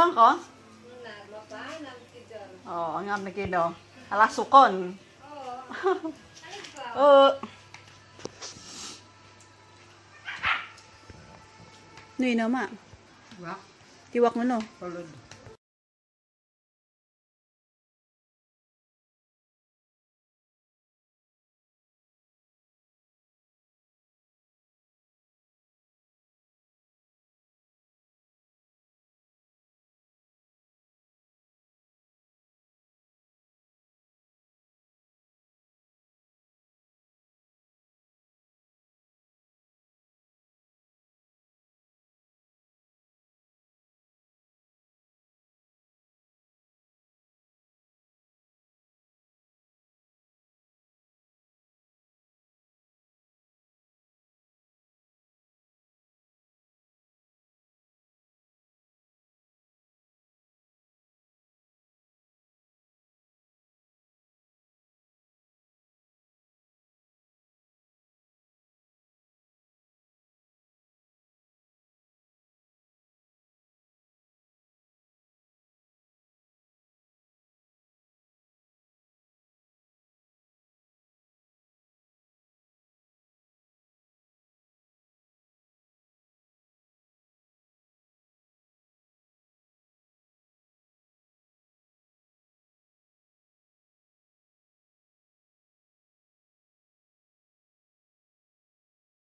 Saan ko? Oo, ang nga magino. Alasukon. Oo. Oo. Nuy na ma. Tiwak mo no. Palod.